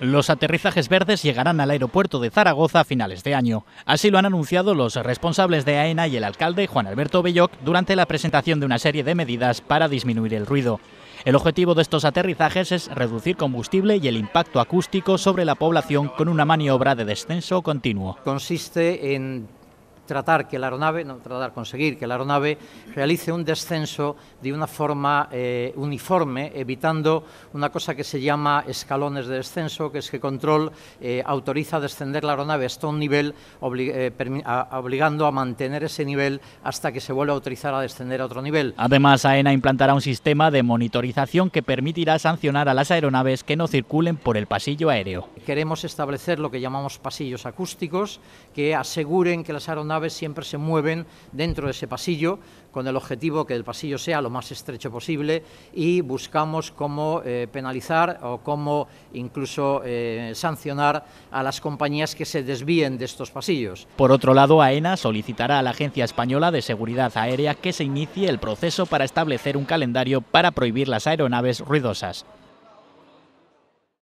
Los aterrizajes verdes llegarán al aeropuerto de Zaragoza a finales de año. Así lo han anunciado los responsables de AENA e y el alcalde Juan Alberto Belloc durante la presentación de una serie de medidas para disminuir el ruido. El objetivo de estos aterrizajes es reducir combustible y el impacto acústico sobre la población con una maniobra de descenso continuo. Consiste en tratar que la aeronave, no tratar, conseguir que la aeronave realice un descenso de una forma eh, uniforme, evitando una cosa que se llama escalones de descenso, que es que control eh, autoriza a descender la aeronave hasta un nivel, eh, obligando a mantener ese nivel hasta que se vuelva a autorizar a descender a otro nivel. Además, AENA implantará un sistema de monitorización que permitirá sancionar a las aeronaves que no circulen por el pasillo aéreo queremos establecer lo que llamamos pasillos acústicos, que aseguren que las aeronaves siempre se mueven dentro de ese pasillo, con el objetivo que el pasillo sea lo más estrecho posible y buscamos cómo eh, penalizar o cómo incluso eh, sancionar a las compañías que se desvíen de estos pasillos. Por otro lado, AENA solicitará a la Agencia Española de Seguridad Aérea que se inicie el proceso para establecer un calendario para prohibir las aeronaves ruidosas.